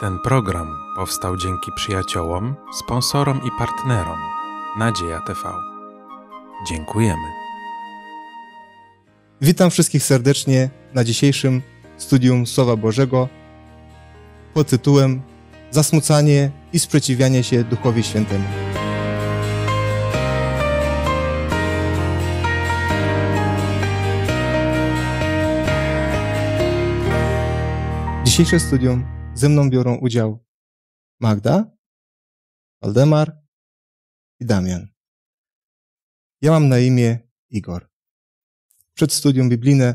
Ten program powstał dzięki przyjaciołom, sponsorom i partnerom Nadzieja TV. Dziękujemy. Witam wszystkich serdecznie na dzisiejszym studium Słowa Bożego pod tytułem Zasmucanie i sprzeciwianie się Duchowi Świętemu. Dzisiejsze studium ze mną biorą udział Magda, Waldemar i Damian. Ja mam na imię Igor. Przed studium biblijne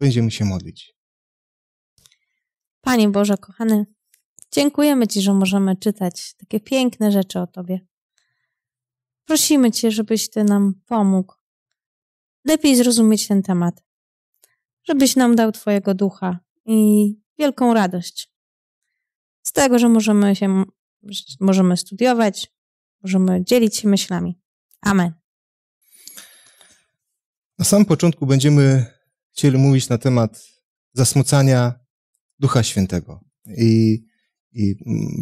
będziemy się modlić. Panie Boże, kochany, dziękujemy Ci, że możemy czytać takie piękne rzeczy o Tobie. Prosimy Cię, żebyś Ty nam pomógł lepiej zrozumieć ten temat, żebyś nam dał Twojego ducha i wielką radość z tego, że możemy się, możemy studiować, możemy dzielić się myślami. Amen. Na samym początku będziemy chcieli mówić na temat zasmucania Ducha Świętego. I, I,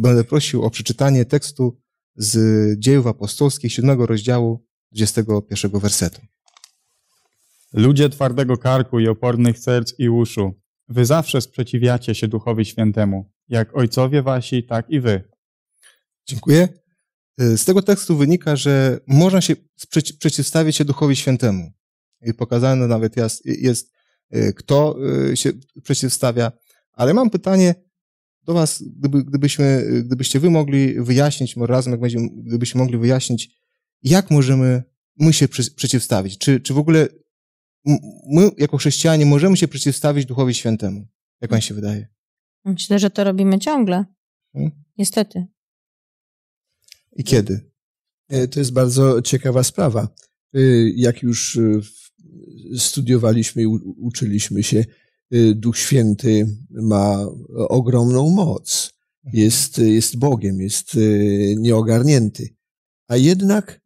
będę prosił o przeczytanie tekstu z Dziejów Apostolskich, 7 rozdziału, 21 wersetu. Ludzie twardego karku i opornych serc i uszu, wy zawsze sprzeciwiacie się Duchowi Świętemu, jak ojcowie wasi, tak i wy. Dziękuję. Y, z tego tekstu wynika, że można się przeciwstawić się Duchowi Świętemu. I pokazane nawet jest, jest, y, kto y, się przeciwstawia. Ale mam pytanie do was, gdyby, gdybyśmy, gdybyście wy mogli wyjaśnić, może razem jak będziemy, gdybyśmy mogli wyjaśnić, jak możemy my się przeciwstawić. Czy, czy w ogóle my, jako chrześcijanie, możemy się przeciwstawić Duchowi Świętemu? Jak wam się wydaje? Myślę, że to robimy ciągle. Hmm? Niestety. I kiedy? E, to jest bardzo ciekawa sprawa. E, jak już e, studiowaliśmy i uczyliśmy się, Duch Święty ma ogromną moc. Mhm. Jest, jest Bogiem, jest nieogarnięty. A jednak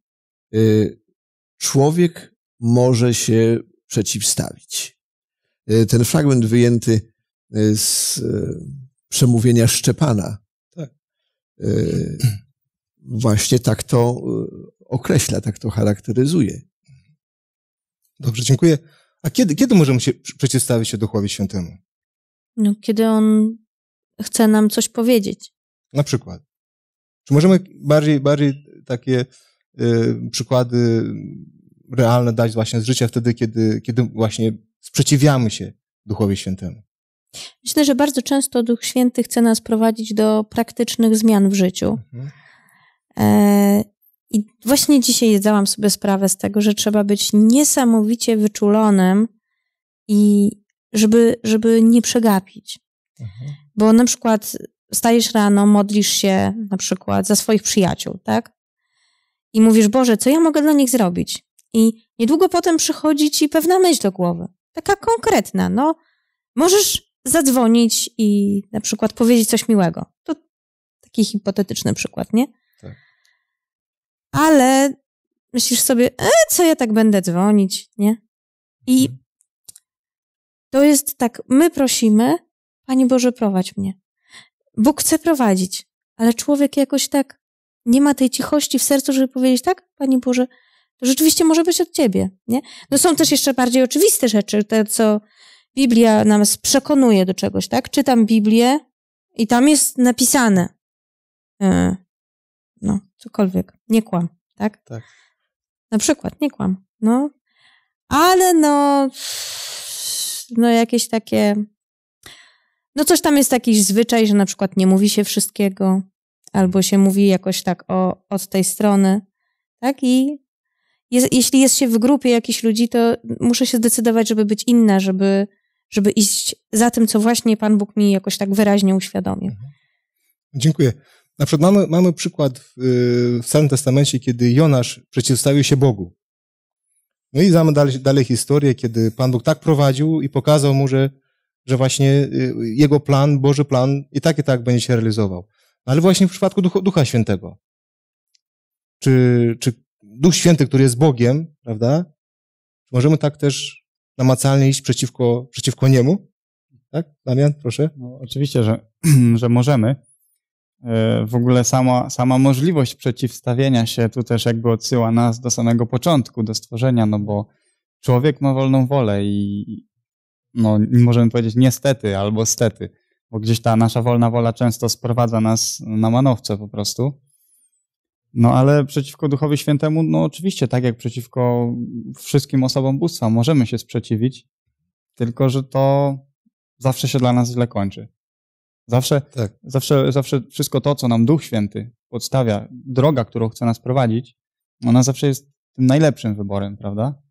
człowiek może się przeciwstawić. Ten fragment wyjęty Y, z y, przemówienia Szczepana. Tak. Y, właśnie tak to określa, tak to charakteryzuje. Dobrze, dziękuję. A kiedy, kiedy możemy się przeciwstawić się Duchowi Świętemu? No, kiedy on chce nam coś powiedzieć. Na przykład. Czy możemy bardziej, bardziej takie y, przykłady realne dać właśnie z życia wtedy, kiedy, kiedy właśnie sprzeciwiamy się Duchowi Świętemu? Myślę, że bardzo często Duch Święty chce nas prowadzić do praktycznych zmian w życiu. Mhm. E, I właśnie dzisiaj zdałam sobie sprawę z tego, że trzeba być niesamowicie wyczulonym i żeby, żeby nie przegapić. Mhm. Bo na przykład stajesz rano, modlisz się na przykład za swoich przyjaciół, tak? I mówisz, Boże, co ja mogę dla nich zrobić? I niedługo potem przychodzi ci pewna myśl do głowy. Taka konkretna, no, możesz zadzwonić i na przykład powiedzieć coś miłego. To taki hipotetyczny przykład, nie? Tak. Ale myślisz sobie, e, co ja tak będę dzwonić, nie? I mhm. to jest tak, my prosimy, Pani Boże, prowadź mnie. Bóg chce prowadzić, ale człowiek jakoś tak nie ma tej cichości w sercu, żeby powiedzieć tak, Pani Boże, to rzeczywiście może być od Ciebie, nie? No są też jeszcze bardziej oczywiste rzeczy, te co Biblia nas przekonuje do czegoś, tak? Czytam Biblię i tam jest napisane. Yy, no, cokolwiek. Nie kłam, tak? Tak. Na przykład, nie kłam. No, ale no, no jakieś takie, no coś tam jest jakiś zwyczaj, że na przykład nie mówi się wszystkiego, albo się mówi jakoś tak o, od tej strony, tak? I jest, jeśli jest się w grupie jakichś ludzi, to muszę się zdecydować, żeby być inna, żeby żeby iść za tym, co właśnie Pan Bóg mi jakoś tak wyraźnie uświadomił. Mhm. Dziękuję. Na przykład mamy, mamy przykład w, y, w Starym Testamencie, kiedy Jonasz przeciwstawił się Bogu. No i znamy dalej, dalej historię, kiedy Pan Bóg tak prowadził i pokazał mu, że, że właśnie y, jego plan, Boży plan i tak i tak będzie się realizował. No ale właśnie w przypadku Ducha, Ducha Świętego. Czy, czy Duch Święty, który jest Bogiem, prawda? Możemy tak też namacalnie iść przeciwko, przeciwko niemu? Tak, Damian, proszę. No, oczywiście, że, że możemy. E, w ogóle sama, sama możliwość przeciwstawienia się tu też jakby odsyła nas do samego początku, do stworzenia, no bo człowiek ma wolną wolę i no, możemy powiedzieć niestety albo stety, bo gdzieś ta nasza wolna wola często sprowadza nas na manowce po prostu. No ale przeciwko Duchowi Świętemu, no oczywiście, tak jak przeciwko wszystkim osobom bóstwa, możemy się sprzeciwić, tylko że to zawsze się dla nas źle kończy. Zawsze, tak. zawsze, zawsze wszystko to, co nam Duch Święty podstawia, droga, którą chce nas prowadzić, ona zawsze jest tym najlepszym wyborem, prawda?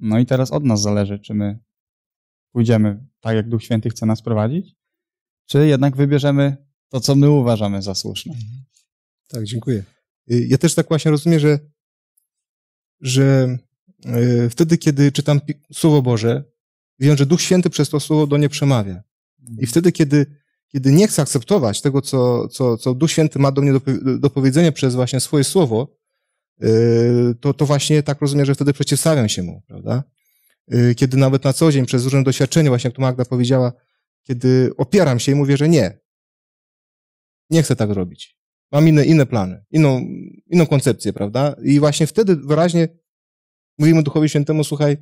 No i teraz od nas zależy, czy my pójdziemy tak, jak Duch Święty chce nas prowadzić, czy jednak wybierzemy to, co my uważamy za słuszne. Mhm. Tak, dziękuję. Y, ja też tak właśnie rozumiem, że, że y, wtedy, kiedy czytam Słowo Boże, wiem, że Duch Święty przez to Słowo do mnie przemawia. I wtedy, kiedy, kiedy nie chcę akceptować tego, co, co, co Duch Święty ma do mnie do, do powiedzenia przez właśnie swoje Słowo, y, to, to właśnie tak rozumiem, że wtedy przeciwstawiam się mu, prawda? Kiedy nawet na co dzień przez różne doświadczenia, właśnie jak tu Magda powiedziała, kiedy opieram się i mówię, że nie, nie chcę tak robić mam inne, inne plany, inną, inną koncepcję, prawda? I właśnie wtedy wyraźnie mówimy Duchowi Świętemu, słuchaj,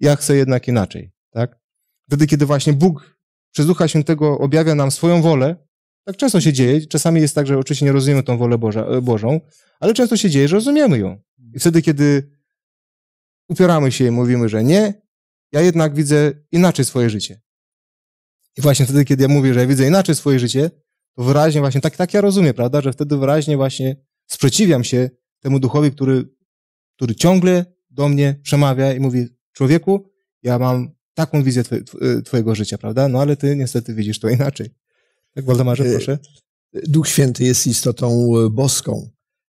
ja chcę jednak inaczej, tak? Wtedy, kiedy właśnie Bóg przez Ducha Świętego objawia nam swoją wolę, tak często się dzieje, czasami jest tak, że oczywiście nie rozumiemy tą wolę Boża, e, Bożą, ale często się dzieje, że rozumiemy ją. I wtedy, kiedy upieramy się i mówimy, że nie, ja jednak widzę inaczej swoje życie. I właśnie wtedy, kiedy ja mówię, że ja widzę inaczej swoje życie, wyraźnie właśnie, tak, tak ja rozumiem, prawda, że wtedy wyraźnie właśnie sprzeciwiam się temu duchowi, który, który ciągle do mnie przemawia i mówi, człowieku, ja mam taką wizję e, twojego życia, prawda, no ale ty niestety widzisz to inaczej. Tak, Waldemarze, e, proszę. Duch Święty jest istotą e, boską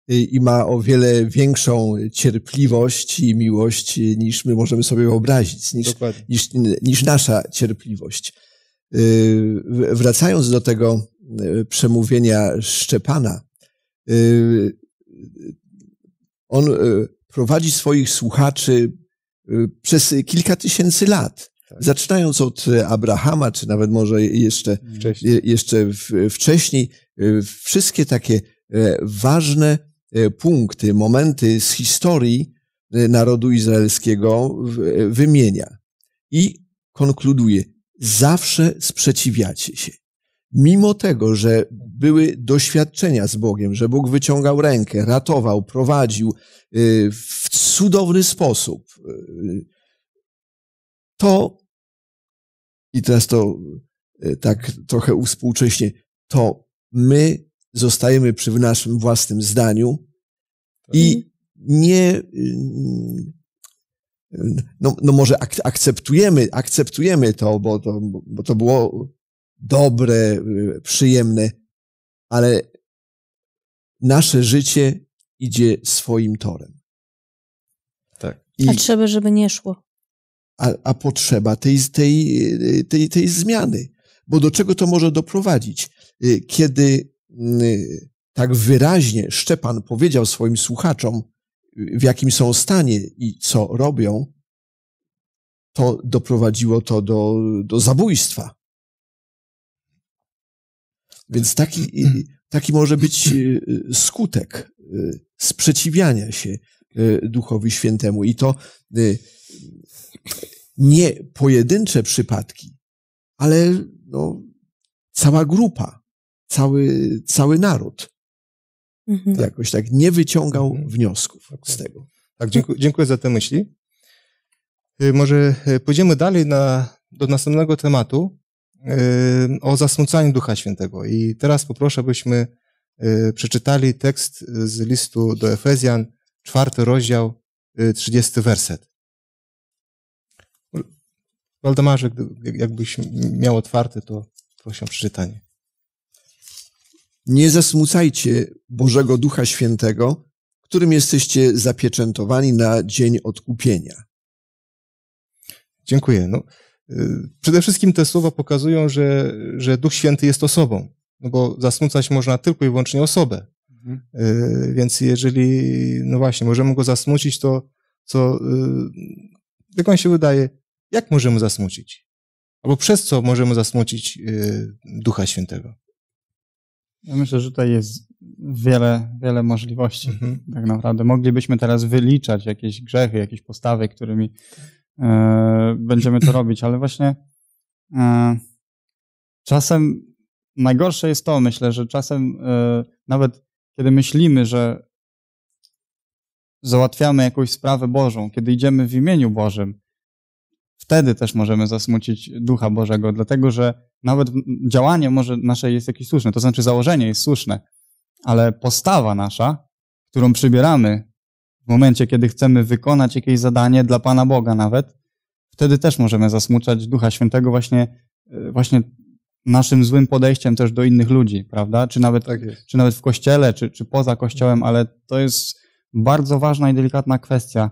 i ma o wiele większą cierpliwość i miłość niż my możemy sobie wyobrazić, niż, niż, niż, nasza cierpliwość. Wracając do tego Y, przemówienia Szczepana, y, on y, prowadzi swoich słuchaczy przez kilka tysięcy lat. Tak. Zaczynając od Abrahama, czy nawet może jeszcze wcześniej, jeszcze wcześniej wszystkie takie e, ważne e, punkty, momenty z historii e, narodu izraelskiego wymienia. I konkluduje, zawsze sprzeciwiacie się mimo tego, że były doświadczenia z Bogiem, że Bóg wyciągał rękę, ratował, prowadził y, w cudowny sposób, y, to, i teraz to y, tak trochę uspółcześnie, to my zostajemy przy naszym własnym zdaniu i tak. nie, no, no może ak akceptujemy, akceptujemy to, bo to, bo to było dobre, y, przyjemne, ale nasze życie idzie swoim torem. Tak. I, a trzeba, żeby nie szło. A, a potrzeba tej, tej, tej, tej zmiany, bo do czego to może doprowadzić? Y, kiedy mm, y, tak wyraźnie Szczepan powiedział swoim słuchaczom, w jakim są stanie i co robią, to doprowadziło to do, do zabójstwa. Więc taki, mhm. y, taki może być y, skutek y, sprzeciwiania się Duchowi Świętemu. I to nie pojedyncze przypadki, ale no, cała grupa, cały, cały naród mhm. jakoś tak nie wyciągał mhm. wniosków z tego. Tak, dziękuję, dziękuję za te myśli. Może pójdziemy dalej na, do następnego tematu, Yy, o zasmucaniu Ducha Świętego. I teraz poproszę, byśmy yy, przeczytali tekst z listu do Efezjan, czwarty rozdział, yy, trzydziesty werset. Waldemarze, jakbyś miał otwarty, to proszę o przeczytanie. Nie zasmucajcie Bożego Ducha Świętego, którym jesteście zapieczętowani na dzień odkupienia. Dziękuję. No, Y, przede wszystkim te słowa pokazują, że, że Duch Święty jest osobą, no bo zasmucać można tylko i wyłącznie osobę. Mhm. Y, więc jeżeli, no właśnie, możemy go zasmucić, to co, y, jak on się wydaje, jak możemy zasmucić? Albo przez co możemy zasmucić Ducha Świętego? Ja myślę, że tutaj jest wiele, wiele możliwości. Mhm. Tak naprawdę moglibyśmy teraz wyliczać jakieś grzechy, jakieś postawy, którymi E, będziemy to robić, ale właśnie e, czasem najgorsze jest to, myślę, że czasem e, nawet kiedy myślimy, że załatwiamy jakąś sprawę Bożą, kiedy idziemy w imieniu Bożym, wtedy też możemy zasmucić Ducha Bożego, dlatego że nawet działanie może nasze jest jakieś słuszne, to znaczy założenie jest słuszne, ale postawa nasza, którą przybieramy w momencie, kiedy chcemy wykonać jakieś zadanie dla Pana Boga nawet, wtedy też możemy zasmuczać Ducha Świętego właśnie, e, właśnie naszym złym podejściem też do innych ludzi, prawda? Czy nawet, tak czy nawet w kościele, czy, czy poza kościołem, ale to jest bardzo ważna i delikatna kwestia.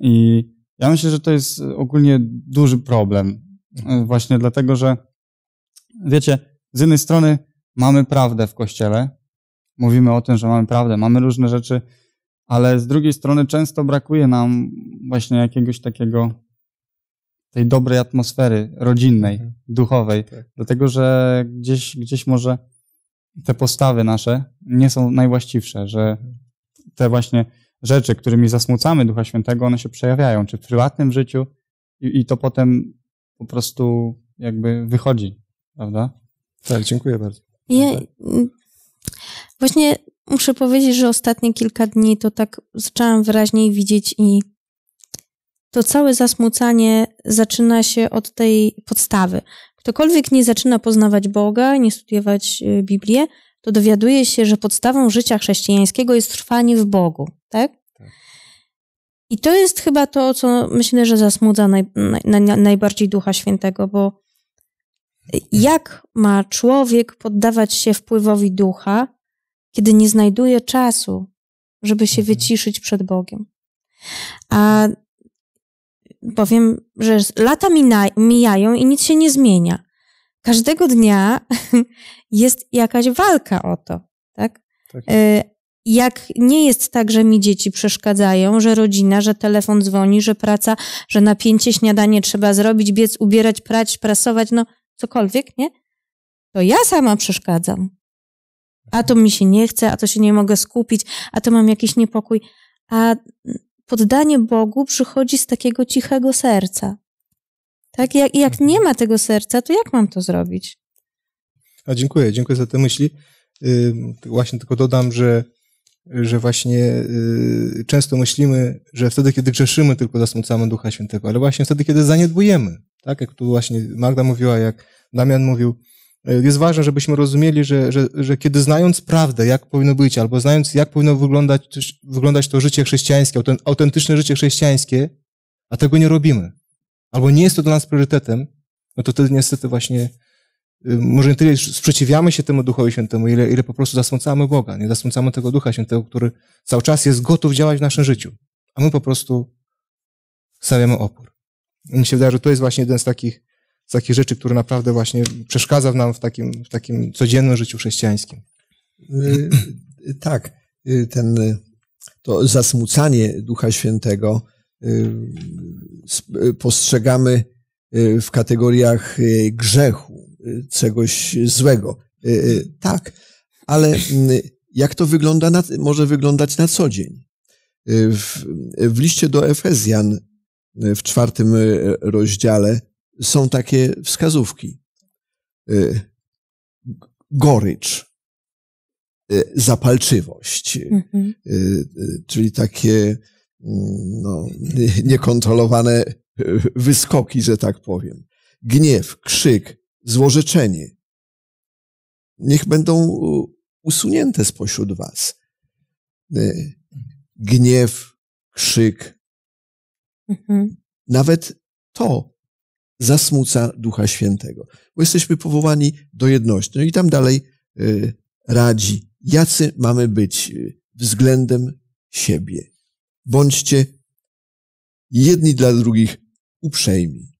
I ja myślę, że to jest ogólnie duży problem. E, właśnie dlatego, że wiecie, z jednej strony mamy prawdę w kościele, mówimy o tym, że mamy prawdę, mamy różne rzeczy, ale z drugiej strony często brakuje nam właśnie jakiegoś takiego tej dobrej atmosfery rodzinnej, mhm. duchowej, tak. dlatego że gdzieś, gdzieś może te postawy nasze nie są najwłaściwsze, że te właśnie rzeczy, którymi zasmucamy Ducha Świętego, one się przejawiają, czy w prywatnym życiu i, i to potem po prostu jakby wychodzi, prawda? Tak, dziękuję bardzo. Ja, mm, właśnie Muszę powiedzieć, że ostatnie kilka dni to tak zaczęłam wyraźniej widzieć i to całe zasmucanie zaczyna się od tej podstawy. Ktokolwiek nie zaczyna poznawać Boga, nie studiować y, Biblii, to dowiaduje się, że podstawą życia chrześcijańskiego jest trwanie w Bogu, tak? tak. I to jest chyba to, co myślę, że zasmudza naj, naj, naj, najbardziej Ducha Świętego, bo jak ma człowiek poddawać się wpływowi Ducha, kiedy nie znajduję czasu, żeby się mhm. wyciszyć przed Bogiem. A powiem, że lata mijają i nic się nie zmienia. Każdego dnia jest jakaś walka o to, tak? tak. E, jak nie jest tak, że mi dzieci przeszkadzają, że rodzina, że telefon dzwoni, że praca, że napięcie śniadanie trzeba zrobić, biec, ubierać, prać, prasować, no cokolwiek, nie? To ja sama przeszkadzam a to mi się nie chce, a to się nie mogę skupić, a to mam jakiś niepokój. A poddanie Bogu przychodzi z takiego cichego serca. Tak? Jak, jak nie ma tego serca, to jak mam to zrobić? A dziękuję, dziękuję za te myśli. Właśnie tylko dodam, że, że właśnie y, często myślimy, że wtedy, kiedy grzeszymy, tylko zasmucamy Ducha Świętego, ale właśnie wtedy, kiedy zaniedbujemy. Tak jak tu właśnie Magda mówiła, jak Damian mówił, E, jest ważne, żebyśmy rozumieli, że, że, że kiedy znając prawdę, jak powinno być, albo znając, jak powinno wyglądać, wyglądać to życie chrześcijańskie, autentyczne życie chrześcijańskie, a tego nie robimy, albo nie jest to dla nas priorytetem, no to wtedy niestety właśnie y, może nie tyle sprzeciwiamy się temu Duchowi Świętemu, ile, ile po prostu zasmucamy Boga, nie zasmucamy tego Ducha Świętego, który cały czas jest gotów działać w naszym życiu, a my po prostu stawiamy opór. I mi się wydaje, że to jest właśnie jeden z takich z takich rzeczy, które naprawdę właśnie przeszkadza nam w takim, w takim codziennym życiu chrześcijańskim. Y, y, tak, y, ten, to zasmucanie Ducha Świętego postrzegamy w kategoriach grzechu, czegoś złego. Tak, ale mm, jak to wygląda na, może wyglądać na co dzień? W, w liście do Efezjan w czwartym rozdziale są takie wskazówki. Y, gorycz, y, zapalczywość, y, mhm. czyli takie mm, no, niekontrolowane wyskoki, że tak powiem. Gniew, krzyk, złorzeczenie. Niech będą usunięte spośród Was. Gniew, krzyk. Mhm. Nawet to zasmuca Ducha Świętego. Bo jesteśmy powołani do jedności. No i tam dalej y, radzi, jacy mamy być y, względem siebie. Bądźcie jedni dla drugich uprzejmi,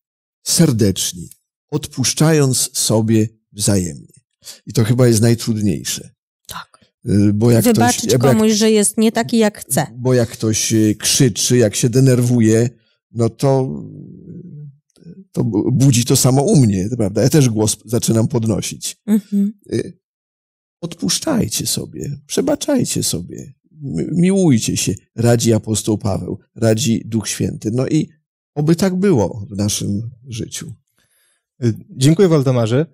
serdeczni, odpuszczając sobie wzajemnie. I to chyba jest najtrudniejsze. Tak. Y, bo jak Wybaczyć ktoś, komuś, jak, że jest nie taki, jak chce. Bo jak ktoś krzyczy, jak się denerwuje, no to to budzi to samo u mnie, prawda? Ja też głos zaczynam podnosić. Mhm. Y, odpuszczajcie sobie, przebaczajcie sobie, miłujcie się, radzi apostoł Paweł, radzi Duch Święty. No i oby tak było w naszym życiu. Y, dziękuję, Waldemarze.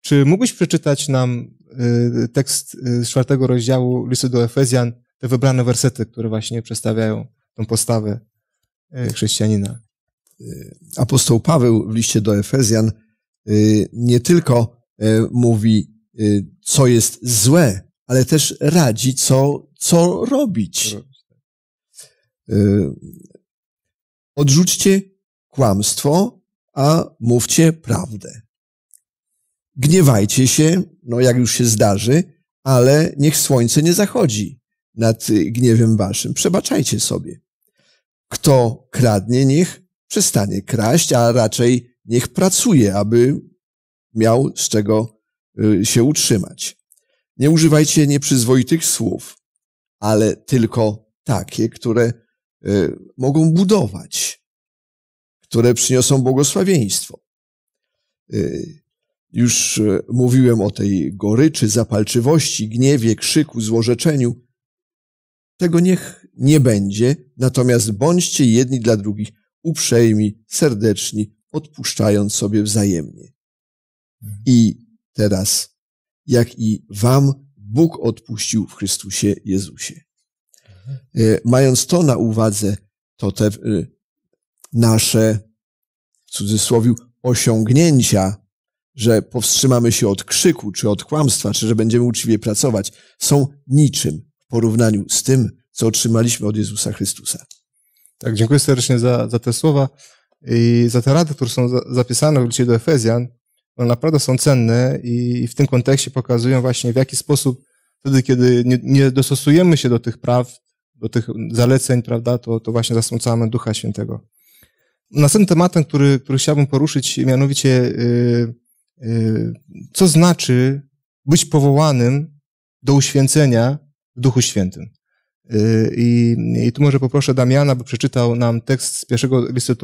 Czy mógłbyś przeczytać nam y, tekst z czwartego rozdziału listu do Efezjan, te wybrane wersety, które właśnie przedstawiają tą postawę chrześcijanina? Y, apostoł Paweł w liście do Efezjan y, nie tylko y, mówi, co jest złe, ale też radzi, co, co robić. Tak. Odrzućcie kłamstwo, a mówcie prawdę. Gniewajcie się, no jak już się zdarzy, ale niech słońce nie zachodzi nad gniewem waszym. Przebaczajcie sobie. Kto kradnie, niech przestanie kraść, a raczej niech pracuje, aby miał z czego y, się utrzymać. Nie używajcie nieprzyzwoitych słów, ale tylko takie, które y, mogą budować, które przyniosą błogosławieństwo. Y, już mówiłem o tej goryczy, zapalczywości, gniewie, krzyku, złorzeczeniu. Tego niech nie będzie, natomiast bądźcie jedni dla drugich uprzejmi, serdeczni, odpuszczając sobie wzajemnie. Mhm. I teraz, jak i wam Bóg odpuścił w Chrystusie Jezusie. Mhm. E, mając to na uwadze, to te e, nasze, w cudzysłowie, osiągnięcia, że powstrzymamy się od krzyku, czy od kłamstwa, czy że będziemy uczciwie pracować, są niczym w porównaniu z tym, co otrzymaliśmy od Jezusa Chrystusa. Tak, dziękuję serdecznie za, za te słowa i za te rady, które są zapisane w liście do Efezjan. One naprawdę są cenne i, w tym kontekście pokazują właśnie, w jaki sposób wtedy, kiedy nie, nie dostosujemy się do tych praw, do tych zaleceń, prawda, to, to właśnie zasmucamy Ducha Świętego. Następnym tematem, który, który chciałbym poruszyć, mianowicie, yy, yy, co znaczy być powołanym do uświęcenia w Duchu Świętym. Y, I, I tu może poproszę Damiana, by przeczytał nam tekst z pierwszego listu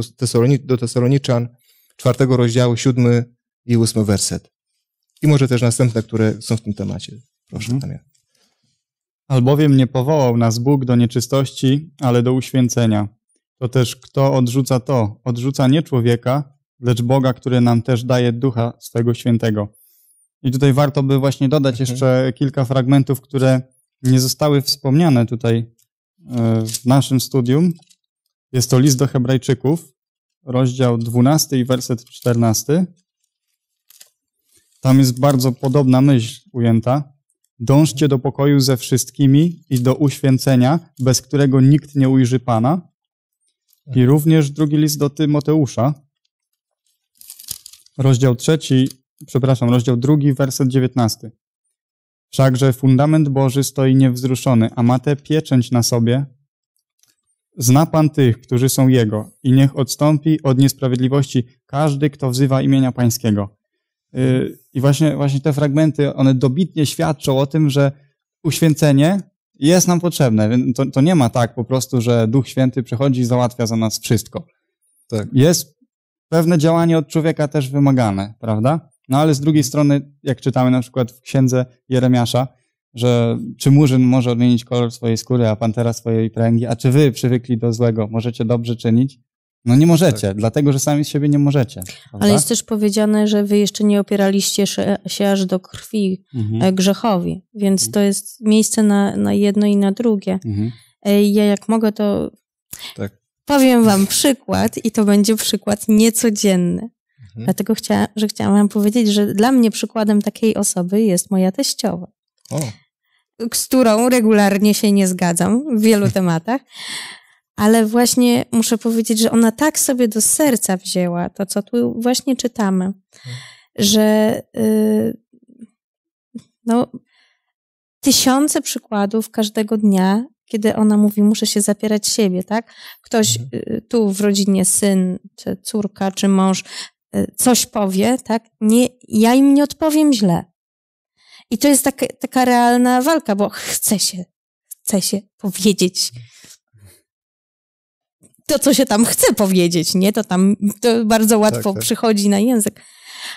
do Tesaloniczan, czwartego rozdziału, siódmy i ósmy werset. I może też następne, które są w tym temacie. Proszę, mhm. Damian. Albowiem nie powołał nas Bóg do nieczystości, ale do uświęcenia. To też kto odrzuca to, odrzuca nie człowieka, lecz Boga, który nam też daje ducha swego świętego. I tutaj warto by właśnie dodać mhm. jeszcze kilka fragmentów, które nie zostały wspomniane tutaj e, w naszym studium. Jest to list do Hebrajczyków, rozdział 12 i werset 14. Tam jest bardzo podobna myśl ujęta. Dążcie do pokoju ze wszystkimi i do uświęcenia, bez którego nikt nie ujrzy Pana. I również drugi list do Tymoteusza, rozdział trzeci, przepraszam, rozdział drugi, werset 19. Wszakże fundament Boży stoi niewzruszony, a ma tę pieczęć na sobie. Zna Pan tych, którzy są Jego i niech odstąpi od niesprawiedliwości każdy, kto wzywa imienia Pańskiego. Y, I właśnie, właśnie te fragmenty, one dobitnie świadczą o tym, że uświęcenie jest nam potrzebne. To, to nie ma tak po prostu, że Duch Święty przychodzi i załatwia za nas wszystko. Tak. Jest pewne działanie od człowieka też wymagane, prawda? No ale z drugiej strony, jak czytamy na przykład w księdze Jeremiasza, że czy murzyn może odmienić kolor swojej skóry, a pantera swojej pręgi, a czy wy przywykli do złego możecie dobrze czynić? No nie możecie, tak. dlatego że sami z siebie nie możecie. Prawda? Ale jest też powiedziane, że wy jeszcze nie opieraliście się aż do krwi mhm. E, grzechowi, więc mhm. to jest miejsce na, na jedno i na drugie. Mhm. E, ja jak mogę, to tak. powiem wam przykład i to będzie przykład niecodzienny. Mhm. Dlatego chcia, że chciałam powiedzieć, że dla mnie przykładem takiej osoby jest moja teściowa. O. Z którą regularnie się nie zgadzam w wielu tematach, ale właśnie muszę powiedzieć, że ona tak sobie do serca wzięła to, co tu właśnie czytamy, mhm. że yy, no, tysiące przykładów każdego dnia, kiedy ona mówi, muszę się zapierać siebie, tak? Ktoś mhm. Y, tu w rodzinie, syn, czy córka, czy mąż coś powie, tak? Nie, ja im nie odpowiem źle. I to jest taka, taka realna walka, bo chce się, chce się powiedzieć to, co się tam chce powiedzieć, nie? To tam to bardzo tak, łatwo tak, tak. przychodzi na język.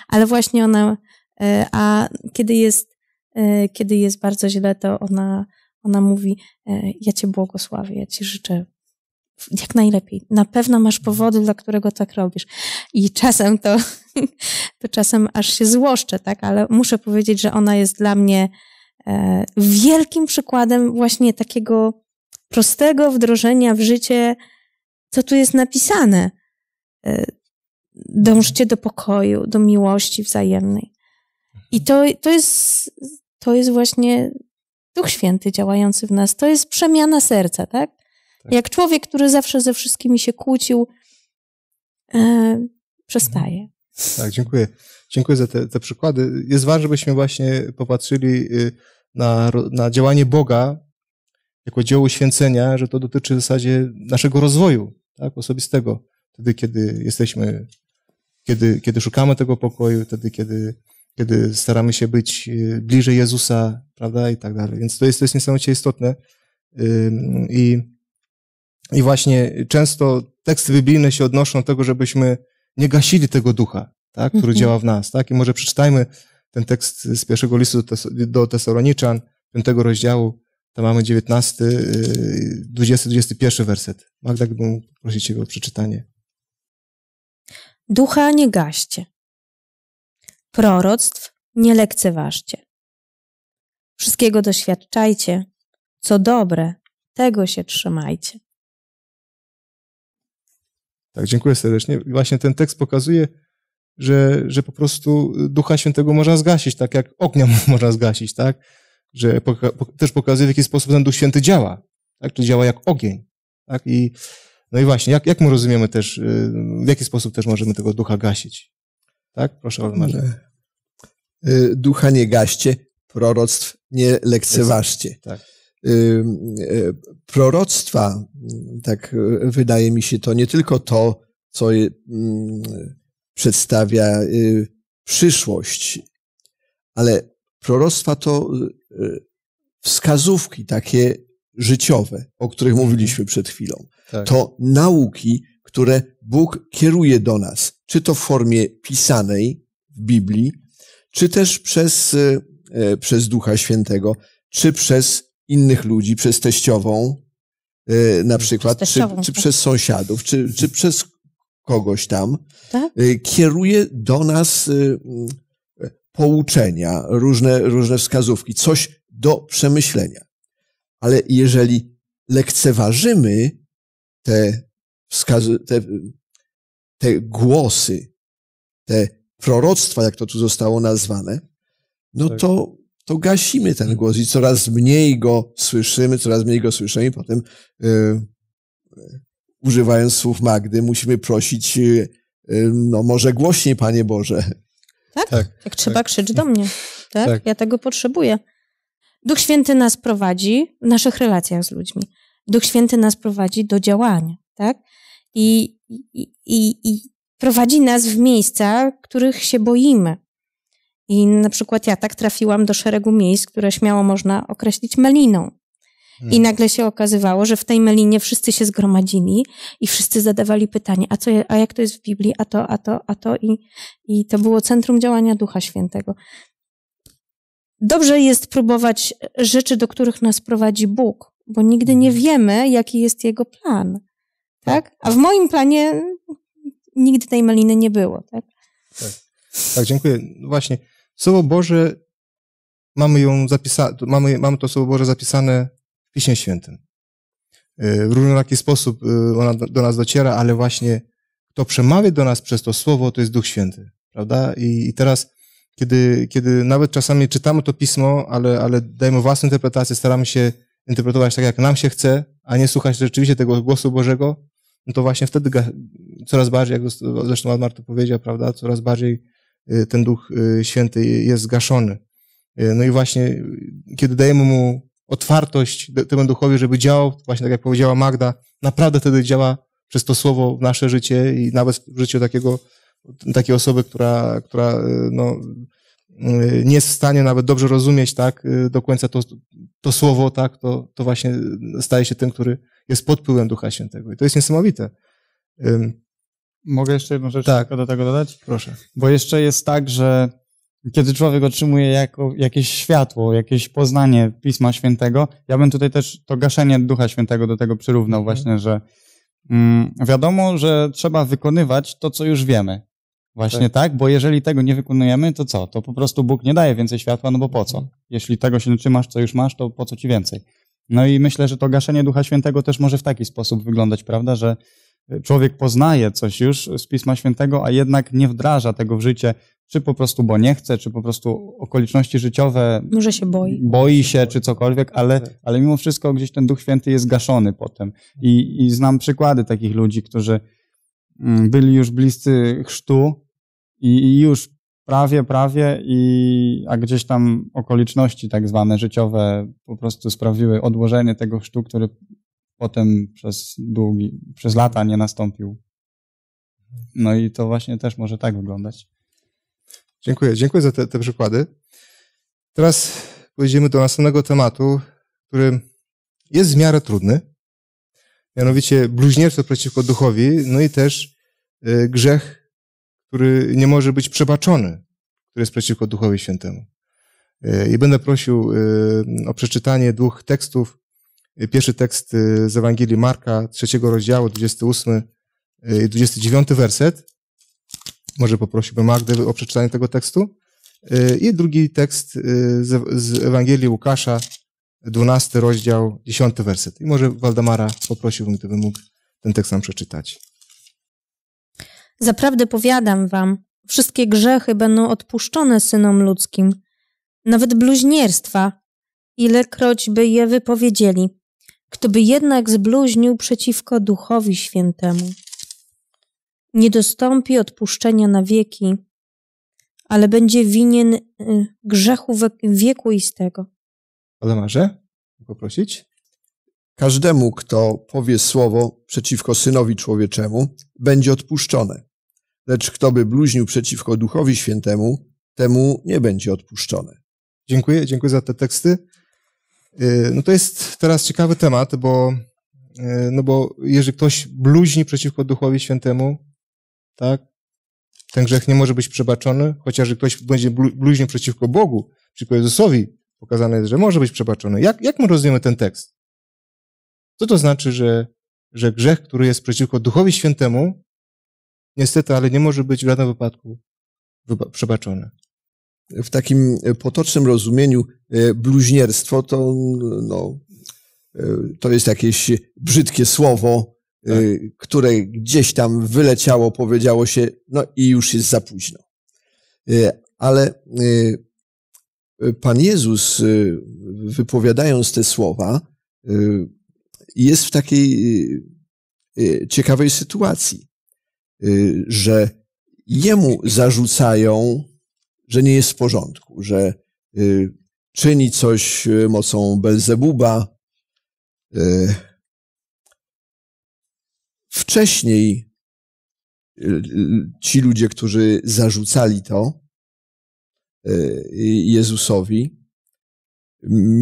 Ale właśnie ona, e, a kiedy jest, e, kiedy jest bardzo źle, to ona, ona mówi, e, ja cię błogosławię, ja ci życzę jak najlepiej. Na pewno masz powody, dla którego tak robisz. I czasem to, to czasem aż się złoszczę, tak? Ale muszę powiedzieć, że ona jest dla mnie e, wielkim przykładem właśnie takiego prostego wdrożenia w życie, co tu jest napisane. E, dążcie do pokoju, do miłości wzajemnej. I to, to, jest, to jest właśnie Duch Święty działający w nas. To jest przemiana serca, tak? Tak. Jak człowiek, który zawsze ze wszystkimi się kłócił, e, przestaje. Tak, dziękuję. Dziękuję za te, te przykłady. Jest ważne, żebyśmy właśnie popatrzyli y, na, na działanie Boga jako dzieło święcenia, że to dotyczy w zasadzie naszego rozwoju tak, osobistego. Wtedy, kiedy jesteśmy, kiedy, kiedy szukamy tego pokoju, wtedy, kiedy, kiedy staramy się być y, bliżej Jezusa, prawda, i tak dalej. Więc to jest, to jest niesamowicie istotne. I i właśnie często teksty biblijne się odnoszą do tego, żebyśmy nie gasili tego ducha, tak, który mhm. działa w nas. Tak? I może przeczytajmy ten tekst z pierwszego listu do Tesaloniczan, piątego rozdziału, tam mamy 19, 20, 21 werset. Magda, gdybym prosić Ciebie o przeczytanie. Ducha nie gaście. Proroctw nie lekceważcie. Wszystkiego doświadczajcie, co dobre, tego się trzymajcie. Tak, dziękuję serdecznie. Właśnie ten tekst pokazuje, że, że po prostu Ducha Świętego można zgasić, tak jak ognia można zgasić, tak? Że poka też pokazuje, w jaki sposób ten Duch Święty działa, tak? Czy działa jak ogień, tak? I, no i właśnie, jak, jak my rozumiemy też, y, w jaki sposób też możemy tego Ducha gasić, tak? Proszę o y, Ducha nie gaście, proroctw nie lekceważcie. Tak. E, proroctwa, tak e, wydaje mi się, to nie tylko to, co mm, przedstawia y, przyszłość, ale proroctwa to y, wskazówki takie życiowe, o których mówiliśmy przed chwilą. Tak. To nauki, które Bóg kieruje do nas, czy to w formie pisanej w Biblii, czy też przez, y, e, przez Ducha Świętego, czy przez innych ludzi, przez teściową e, na przykład, czy, czy, tak. przez sąsiadów, czy, czy przez kogoś tam, tak? E, kieruje do nas e, pouczenia, różne, różne wskazówki, coś do przemyślenia. Ale jeżeli lekceważymy te te, te głosy, te proroctwa, jak to tu zostało nazwane, no tak. to to gasimy ten głos i coraz mniej go słyszymy, coraz mniej go słyszymy. Potem, yy, używając słów Magdy, musimy prosić, yy, no może głośniej, Panie Boże. Tak, tak jak trzeba tak. krzycz do mnie. Tak? tak, ja tego potrzebuję. Duch Święty nas prowadzi w naszych relacjach z ludźmi. Duch Święty nas prowadzi do działania, tak? I, i, i, i prowadzi nas w miejsca, których się boimy, i na przykład ja tak trafiłam do szeregu miejsc, które śmiało można określić meliną. I hmm. nagle się okazywało, że w tej melinie wszyscy się zgromadzili i wszyscy zadawali pytanie, a, co, a jak to jest w Biblii, a to, a to, a to. I, I to było centrum działania Ducha Świętego. Dobrze jest próbować rzeczy, do których nas prowadzi Bóg, bo nigdy nie hmm. wiemy, jaki jest Jego plan. Tak? A w moim planie nigdy tej meliny nie było. Tak, tak, tak dziękuję. No właśnie Słowo Boże, mamy, ją mamy, mamy to Słowo Boże zapisane w Piśmie Świętym. Y, w różnoraki sposób y, ona do nas dociera, ale właśnie kto przemawia do nas przez to Słowo, to jest Duch Święty, prawda? I, i teraz, kiedy, kiedy nawet czasami czytamy to Pismo, ale, ale dajemy własną interpretację, staramy się interpretować tak, jak nam się chce, a nie słuchać rzeczywiście tego głosu Bożego, no to właśnie wtedy coraz bardziej, jak zresztą Admar to powiedział, prawda, coraz bardziej Y, ten Duch y, Święty jest zgaszony. Y, no i właśnie, kiedy dajemy mu otwartość temu Duchowi, żeby działał, właśnie tak jak powiedziała Magda, naprawdę wtedy działa przez to słowo w nasze życie i nawet w życiu takiego, takiej osoby, która, która no, nie jest w stanie nawet dobrze rozumieć tak, do końca to, to słowo, tak, to, to właśnie staje się tym, który jest pod wpływem Ducha Świętego. I to jest niesamowite. Mogę jeszcze jedną rzecz tak. do tego dodać? Proszę. Bo jeszcze jest tak, że kiedy człowiek otrzymuje jako, jakieś światło, jakieś poznanie Pisma Świętego, ja bym tutaj też to gaszenie Ducha Świętego do tego przyrównał mhm. właśnie, że mm, wiadomo, że trzeba wykonywać to, co już wiemy. Właśnie tak. tak. bo jeżeli tego nie wykonujemy, to co? To po prostu Bóg nie daje więcej światła, no bo po co? Mhm. Jeśli tego się nie trzymasz, co już masz, to po co ci więcej? No i myślę, że to gaszenie Ducha Świętego też może w taki sposób wyglądać, prawda, że człowiek poznaje coś już z Pisma Świętego, a jednak nie wdraża tego w życie, czy po prostu bo nie chce, czy po prostu okoliczności życiowe. Może się boi. Boi się, czy cokolwiek, ale, ale mimo wszystko gdzieś ten Duch Święty jest gaszony potem. I, i znam przykłady takich ludzi, którzy mm, byli już bliscy chrztu i, i już prawie, prawie, i, a gdzieś tam okoliczności tak zwane życiowe po prostu sprawiły odłożenie tego chrztu, który potem przez długi, przez lata nie nastąpił. No i to właśnie też może tak wyglądać. Dziękuję, dziękuję za te, te przykłady. Teraz pójdziemy do następnego tematu, który jest w miarę trudny, mianowicie bluźnierstwo przeciwko duchowi, no i też y, grzech, który nie może być przebaczony, który jest przeciwko duchowi świętemu. Y, I będę prosił y, o przeczytanie dwóch tekstów Pierwszy tekst y, z Ewangelii Marka, trzeciego rozdziału, 28 i 29 werset. Może poprosiłbym Magdę o przeczytanie tego tekstu. Y, I drugi tekst y, z Ewangelii Łukasza, 12 rozdział, 10 werset. I może Waldemara poprosiłbym, gdyby mógł ten tekst nam przeczytać. Zaprawdę powiadam wam, wszystkie grzechy będą odpuszczone synom ludzkim, nawet bluźnierstwa, ilekroć by je wypowiedzieli kto by jednak zbluźnił przeciwko Duchowi Świętemu. Nie dostąpi odpuszczenia na wieki, ale będzie winien y, grzechu wiekuistego. może poprosić? Każdemu, kto powie słowo przeciwko Synowi Człowieczemu, będzie odpuszczone. Lecz kto by bluźnił przeciwko Duchowi Świętemu, temu nie będzie odpuszczone. Dziękuję, dziękuję za te teksty. Y, no to jest teraz ciekawy temat, bo, y, no bo jeżeli ktoś bluźni przeciwko Duchowi Świętemu, tak, ten grzech nie może być przebaczony, chociaż jeżeli ktoś będzie bluźnił przeciwko Bogu, przeciwko Jezusowi, pokazane jest, że może być przebaczony. Jak, jak my rozumiemy ten tekst? Co to znaczy, że, że grzech, który jest przeciwko Duchowi Świętemu, niestety, ale nie może być w żadnym wypadku przebaczony? w takim e, potocznym rozumieniu e, bluźnierstwo to, no, e, to jest jakieś brzydkie słowo, tak. które gdzieś tam wyleciało, powiedziało się, no i już jest za późno. Ale Pan Jezus, wypowiadając te słowa, jest w takiej ciekawej sytuacji, że jemu zarzucają że nie jest w porządku, że y, czyni coś y, mocą Belzebuba. Y, wcześniej ci ludzie, którzy zarzucali to Jezusowi,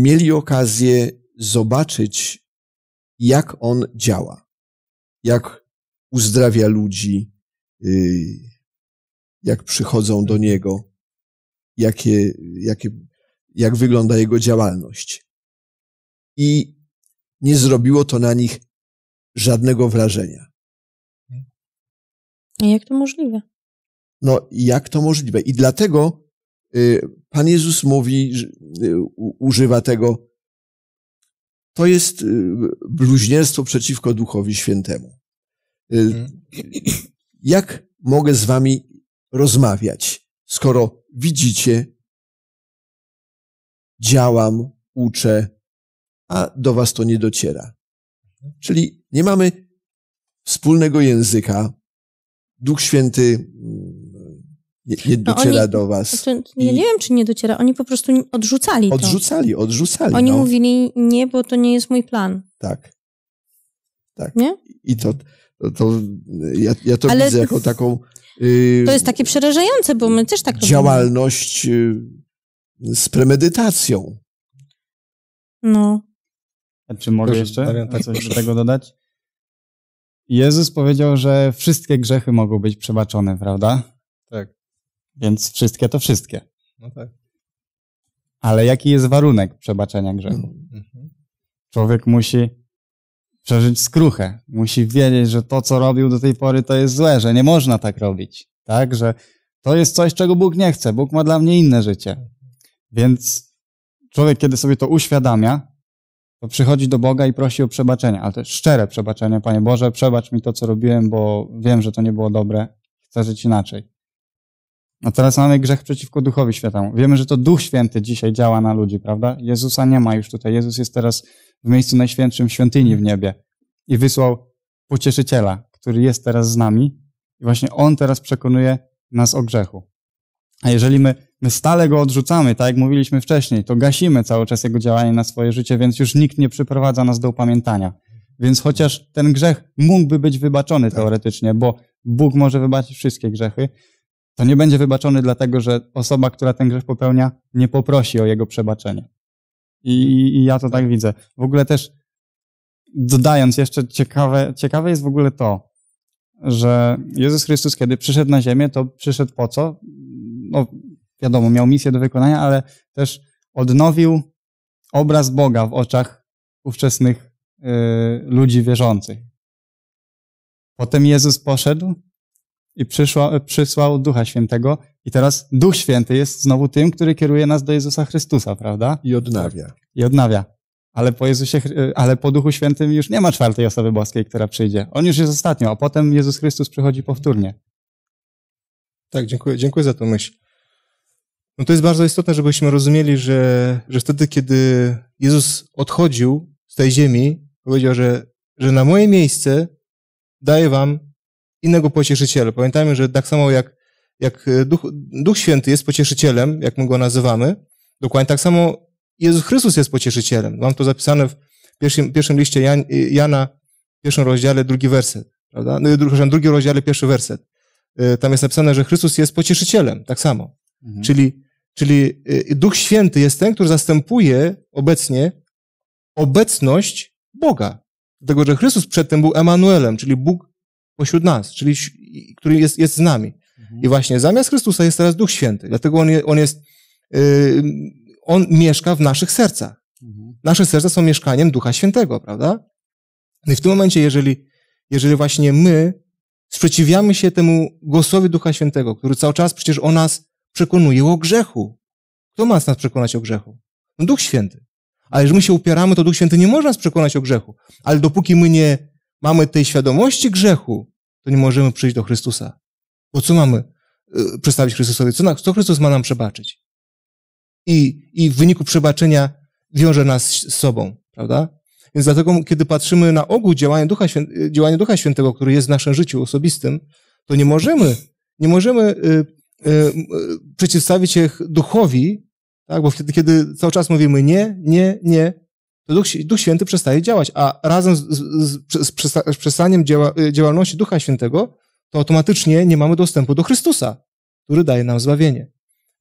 mieli okazję zobaczyć, jak on działa, jak uzdrawia ludzi, jak przychodzą do niego jakie, jakie, jak wygląda jego działalność. I nie zrobiło to na nich żadnego wrażenia. I jak to możliwe? No, jak to możliwe? I dlatego y, Pan Jezus mówi, y, używa tego, to jest y, bluźnierstwo przeciwko Duchowi Świętemu. Hmm. Jak mogę z wami rozmawiać, skoro widzicie, działam, uczę, a do was to nie dociera. Czyli nie mamy wspólnego języka. Duch Święty mm, nie, nie no dociera oni, do was. nie, nie, wiem, czy nie dociera. Oni po prostu odrzucali to. Odrzucali, odrzucali. Oni no. mówili nie, bo to nie jest mój plan. Tak. Tak. Nie? I to, to, to ja, ja to Ale... widzę jako taką Y, to jest takie przerażające, bo my też tak Działalność robimy. z premedytacją. No. A czy mogę jeszcze tak, coś do tego dodać? Jezus powiedział, że wszystkie grzechy mogą być przebaczone, prawda? Tak. Więc wszystkie to wszystkie. No tak. Ale jaki jest warunek przebaczenia grzechu? Mhm. Człowiek musi przeżyć skruchę. Musi wiedzieć, że to, co robił do tej pory, to jest złe, że nie można tak robić. Tak, że to jest coś, czego Bóg nie chce. Bóg ma dla mnie inne życie. Więc człowiek, kiedy sobie to uświadamia, to przychodzi do Boga i prosi o przebaczenie, ale to jest szczere przebaczenie. Panie Boże, przebacz mi to, co robiłem, bo wiem, że to nie było dobre. Chcę żyć inaczej. A teraz mamy grzech przeciwko Duchowi Świętemu. Wiemy, że to Duch Święty dzisiaj działa na ludzi, prawda? Jezusa nie ma już tutaj. Jezus jest teraz w miejscu najświętszym świątyni w niebie i wysłał pocieszyciela, który jest teraz z nami. I właśnie on teraz przekonuje nas o grzechu. A jeżeli my, my stale go odrzucamy, tak jak mówiliśmy wcześniej, to gasimy cały czas jego działanie na swoje życie, więc już nikt nie przyprowadza nas do upamiętania. Więc chociaż ten grzech mógłby być wybaczony tak. teoretycznie, bo Bóg może wybaczyć wszystkie grzechy, to nie będzie wybaczony dlatego, że osoba, która ten grzech popełnia, nie poprosi o jego przebaczenie. I, i ja to tak widzę. W ogóle też dodając jeszcze ciekawe, ciekawe jest w ogóle to, że Jezus Chrystus, kiedy przyszedł na ziemię, to przyszedł po co? No, wiadomo, miał misję do wykonania, ale też odnowił obraz Boga w oczach ówczesnych y, ludzi wierzących. Potem Jezus poszedł i przysłał Ducha Świętego. I teraz Duch Święty jest znowu tym, który kieruje nas do Jezusa Chrystusa, prawda? I odnawia. I odnawia. Ale po Jezusie, ale po Duchu Świętym już nie ma czwartej osoby boskiej, która przyjdzie. On już jest ostatnio, a potem Jezus Chrystus przychodzi powtórnie. Tak, dziękuję, dziękuję za tę myśl. No to jest bardzo istotne, żebyśmy rozumieli, że, że wtedy, kiedy Jezus odchodził z tej ziemi, powiedział, że, że na moje miejsce daję wam innego pocieszyciela. Pamiętajmy, że tak samo jak, jak e, Duch, Duch Święty jest pocieszycielem, jak my go nazywamy, dokładnie tak samo Jezus Chrystus jest pocieszycielem. Mam to zapisane w pierwszym, pierwszym liście Jan, e, Jana, pierwszym rozdziale, drugi werset, prawda? No, drugi, drugim rozdziale, pierwszy werset. E, tam jest napisane, że Chrystus jest pocieszycielem, tak samo. Mhm. Czyli, czyli Duch Święty jest ten, który zastępuje obecnie obecność Boga. Dlatego, że Chrystus przedtem był Emanuelem, czyli Bóg pośród nas, czyli który jest, jest z nami. Mhm. I właśnie zamiast Chrystusa jest teraz Duch Święty. Dlatego on, je, on jest, yy, on mieszka w naszych sercach. Mhm. Nasze serca są mieszkaniem Ducha Świętego, prawda? No i w tym momencie, jeżeli, jeżeli właśnie my sprzeciwiamy się temu głosowi Ducha Świętego, który cały czas przecież o nas przekonuje o grzechu. Kto ma nas przekonać o grzechu? No Duch Święty. Ale jeżeli my się upieramy, to Duch Święty nie może nas przekonać o grzechu. Ale dopóki my nie mamy tej świadomości grzechu, to nie możemy przyjść do Chrystusa. Bo co mamy yy, przedstawić Chrystusowi? Co, na, co Chrystus ma nam przebaczyć? I, I w wyniku przebaczenia wiąże nas z sobą, prawda? Więc dlatego, kiedy patrzymy na ogół działania Ducha, Świętego, działania Ducha Świętego, który jest w naszym życiu osobistym, to nie możemy, nie możemy y, y, y, przeciwstawić się duchowi, tak? bo wtedy, kiedy cały czas mówimy nie, nie, nie, Duch, Duch Święty przestaje działać, a razem z, z, z, z przestaniem dzieła, y, działalności Ducha Świętego, to automatycznie nie mamy dostępu do Chrystusa, który daje nam zbawienie.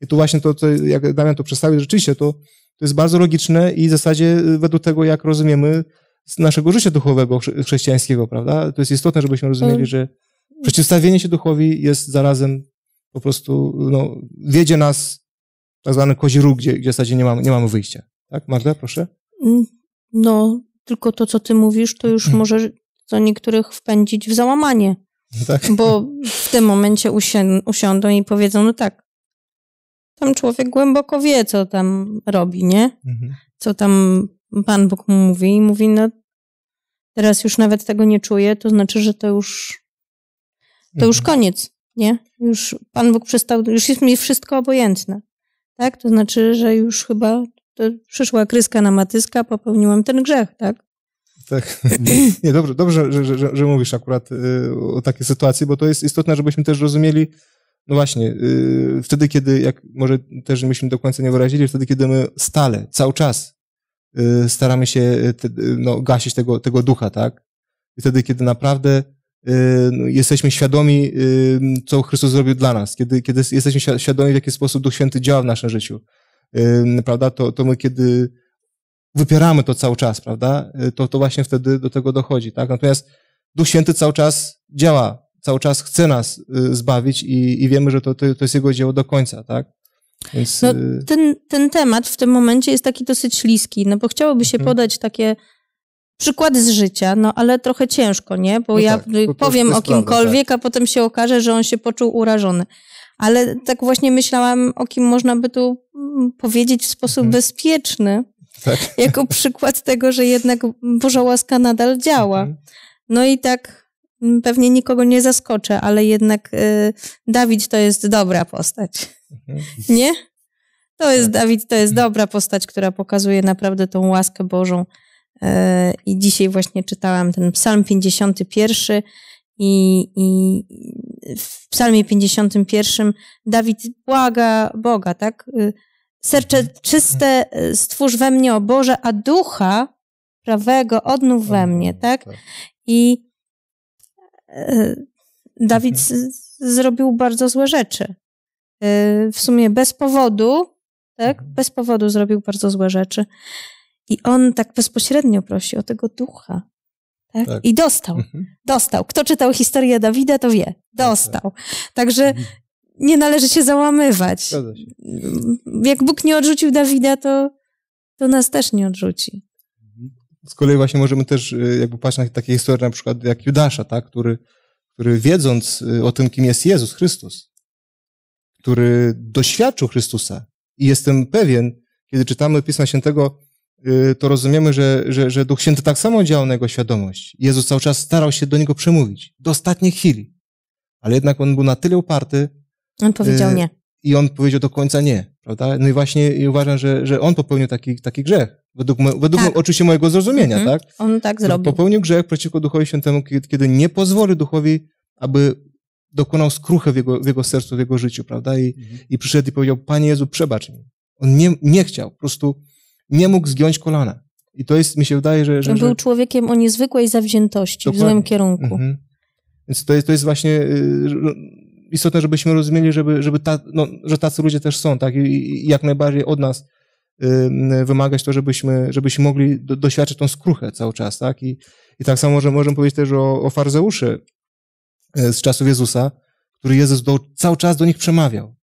I tu właśnie to, to jak Damian to przedstawił, rzeczywiście to, to jest bardzo logiczne i w zasadzie y, według tego, jak rozumiemy z naszego życia duchowego, chrześcijańskiego, prawda? To jest istotne, żebyśmy rozumieli, tak. że przeciwstawienie się duchowi jest zarazem po prostu, no, wiedzie nas tak zwany kozi róg, gdzie, gdzie w zasadzie nie mamy, nie mamy wyjścia. Tak, Magda, proszę? Mm, no, tylko to, co ty mówisz, to już może co niektórych wpędzić w załamanie. No tak? Bo w tym momencie usią usiądą i powiedzą, no tak, tam człowiek głęboko wie, co tam robi, nie? Mhm. Co tam Pan Bóg mu mówi i mówi, no teraz już nawet tego nie czuję, to znaczy, że to już to już mhm. koniec, nie? Już Pan Bóg przestał, już jest mi wszystko obojętne, tak? To znaczy, że już chyba to przyszła kryska na matyska, popełniłam ten grzech, tak? Tak. Nie, dobrze, dobrze że, że, że mówisz akurat y, o takiej sytuacji, bo to jest istotne, żebyśmy też rozumieli, no właśnie, y, wtedy, kiedy, jak może też myśmy do końca nie wyrazili, wtedy, kiedy my stale, cały czas y, staramy się te, no, gasić tego, tego ducha, tak? wtedy, kiedy naprawdę no, jesteśmy świadomi, co Chrystus zrobił dla nas, kiedy, kiedy jesteśmy świadomi, w jaki sposób Duch Święty działa w naszym życiu, prawda, to, to my kiedy wypieramy to cały czas, prawda, y, to, to właśnie wtedy do tego dochodzi, tak. Natomiast Duch Święty cały czas działa, cały czas chce nas y, zbawić i, i wiemy, że to, to, to jest Jego dzieło do końca, tak. Więc... No, y, ten, ten temat w tym momencie jest taki dosyć śliski, no bo chciałoby się hmm. podać takie przykłady z życia, no ale trochę ciężko, nie? Bo no ja tak, powiem o kimkolwiek, prawda, tak. a potem się okaże, że on się poczuł urażony ale tak właśnie myślałam, o kim można by tu mm, powiedzieć w sposób mhm. bezpieczny, tak. jako przykład tego, że jednak Boża łaska nadal działa. Mhm. No i tak mm, pewnie nikogo nie zaskoczę, ale jednak y, Dawid to jest dobra postać. Mhm. Nie? To jest tak. Dawid, to jest mhm. dobra postać, która pokazuje naprawdę tą łaskę Bożą. Y, I dzisiaj właśnie czytałam ten Psalm 51 i, i w psalmie 51 Dawid błaga Boga, tak? Y, Serce mhm. czyste y, stwórz we mnie, o Boże, a ducha prawego odnów we mhm. mnie, tak? tak. I y, Dawid mhm. zrobił bardzo złe rzeczy. W sumie bez powodu, tak? Bez powodu zrobił bardzo złe rzeczy. I on tak bezpośrednio prosi o tego ducha, tak? Tak. I dostał. Mhm. Dostał. Kto czytał historię Dawida, to wie. Tak, tak. Dostał. Także mhm. nie należy się załamywać. Jak Bóg nie odrzucił Dawida, to, to nas też nie odrzuci. Mhm. Z kolei właśnie możemy też y, jakby patrzeć na takie historie na przykład jak Judasza, tak? który, który wiedząc y, o tym, kim jest Jezus Chrystus, który doświadczył Chrystusa i jestem pewien, kiedy czytamy Pisma Świętego, Y, to rozumiemy, że, że, że Duch Święty tak samo działał na jego świadomość. Jezus cały czas starał się do niego przemówić, do ostatniej chwili. Ale jednak on był na tyle uparty. On powiedział y, nie. I on powiedział do końca nie, prawda? No i właśnie i uważam, że, że on popełnił taki, taki grzech. Według, według tak. oczywiście mojego zrozumienia, mhm. tak? On tak zrobił. Popełnił grzech przeciwko Duchowi Świętemu, kiedy nie pozwoli Duchowi, aby dokonał skruchy w jego, w jego sercu, w jego życiu, prawda? I, mhm. i przyszedł i powiedział, Panie Jezu, przebacz mi. On nie, nie chciał, po prostu nie mógł zgiąć kolana. I to jest, mi się wydaje, że... że Był człowiekiem o niezwykłej zawziętości Dokładnie. w złym kierunku. Mhm. Więc to jest, to jest właśnie y, no, istotne, żebyśmy rozumieli, żeby, żeby ta, no, że tacy ludzie też są, tak? I, i jak najbardziej od nas wymagać to, żebyśmy, żebyśmy mogli do, doświadczyć tą skruchę cały czas, tak? I, i tak samo możemy, możemy powiedzieć też o, o farzeuszy e, z czasów Jezusa, który Jezus do, cały czas do nich przemawiał.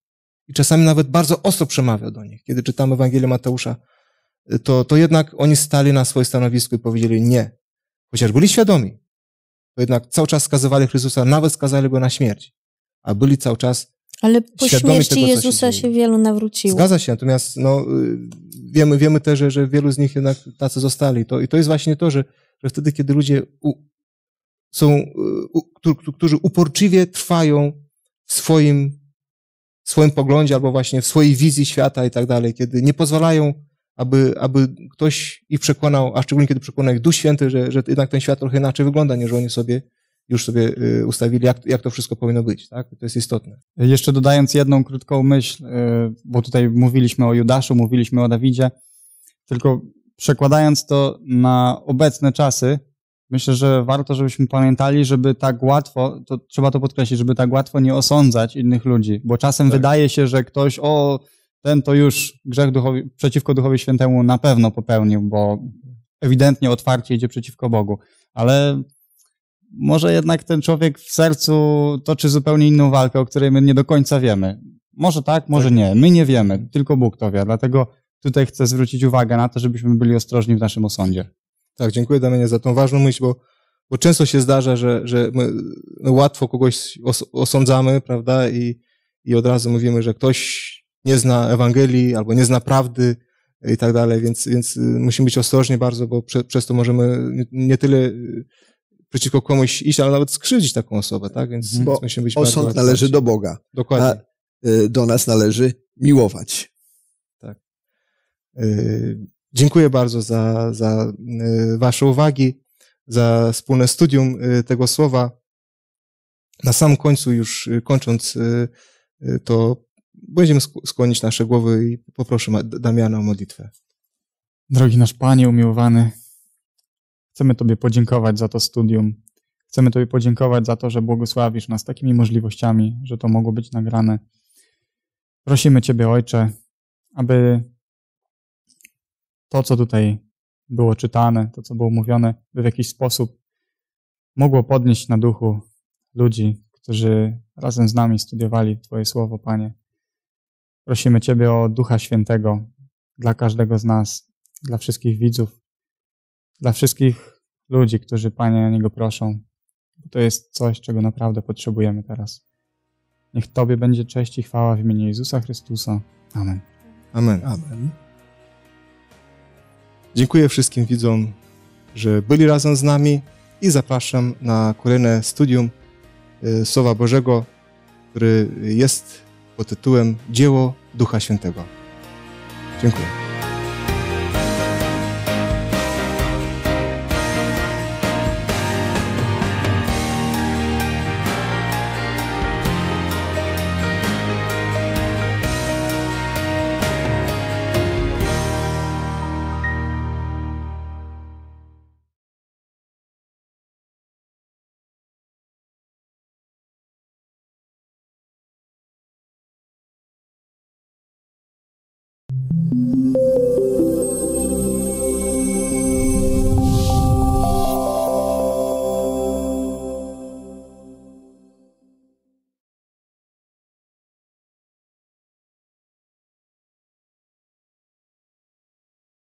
I czasami nawet bardzo ostro przemawiał do nich. Kiedy czytamy Ewangelię Mateusza, to, to jednak oni stali na swoje stanowisku i powiedzieli nie. Chociaż byli świadomi, to jednak cały czas skazywali Chrystusa, nawet skazali go na śmierć, a byli cały czas ale po śmierci tego, Jezusa się, się, wielu nawróciło. Zgadza się, natomiast no, y, wiemy, wiemy też, że, że wielu z nich jednak tacy zostali. To, I to jest właśnie to, że, że wtedy, kiedy ludzie u, są, y, u, którzy uporczywie trwają w swoim, w swoim poglądzie albo właśnie w swojej wizji świata i tak dalej, kiedy nie pozwalają aby, aby ktoś ich przekonał, a szczególnie kiedy przekona ich Duch Święty, że, że jednak ten świat trochę inaczej wygląda, niż oni sobie już sobie y, ustawili, jak, jak to wszystko powinno być. Tak? To jest istotne. Jeszcze dodając jedną krótką myśl, y, bo tutaj mówiliśmy o Judaszu, mówiliśmy o Dawidzie, tylko przekładając to na obecne czasy, myślę, że warto, żebyśmy pamiętali, żeby tak łatwo, to trzeba to podkreślić, żeby tak łatwo nie osądzać innych ludzi, bo czasem tak. wydaje się, że ktoś, o, ten to już grzech duchowi, przeciwko Duchowi Świętemu na pewno popełnił, bo ewidentnie otwarcie idzie przeciwko Bogu. Ale może jednak ten człowiek w sercu toczy zupełnie inną walkę, o której my nie do końca wiemy. Może tak, może tak. nie. My nie wiemy, tylko Bóg to wie. Dlatego tutaj chcę zwrócić uwagę na to, żebyśmy byli ostrożni w naszym osądzie. Tak, dziękuję Damianie za tą ważną myśl, bo, bo często się zdarza, że, że my, my no, łatwo kogoś os, osądzamy, prawda, i, i od razu mówimy, że ktoś nie zna Ewangelii albo nie zna prawdy i tak dalej, więc, więc y, musimy być ostrożni bardzo, bo prze, przez to możemy nie tyle y, przeciwko komuś iść, ale nawet skrzywdzić taką osobę, tak? Więc, bo mhm. więc musimy być osąd bardzo należy do Boga. Dokładnie. A y, do nas należy miłować. Tak. Dziękuję bardzo za, za Wasze uwagi, za wspólne studium tego słowa. Na samym końcu, już kończąc to będziemy skłonić nasze głowy i poproszę Damiana o modlitwę. Drogi nasz Panie umiłowany, chcemy Tobie podziękować za to studium. Chcemy Tobie podziękować za to, że błogosławisz nas takimi możliwościami, że to mogło być nagrane. Prosimy Ciebie, Ojcze, aby to, co tutaj było czytane, to, co było mówione, by w jakiś sposób mogło podnieść na duchu ludzi, którzy razem z nami studiowali Twoje słowo, Panie. Prosimy Ciebie o Ducha Świętego dla każdego z nas, dla wszystkich widzów, dla wszystkich ludzi, którzy Panie o Niego proszą. To jest coś, czego naprawdę potrzebujemy teraz. Niech Tobie będzie cześć i chwała w imieniu Jezusa Chrystusa. Amen. Amen. Amen. Dziękuję wszystkim widzom, że byli razem z nami i zapraszam na kolejne studium y, Słowa Bożego, który jest pod tytułem Dzieło Ducha Świętego. Dziękuję.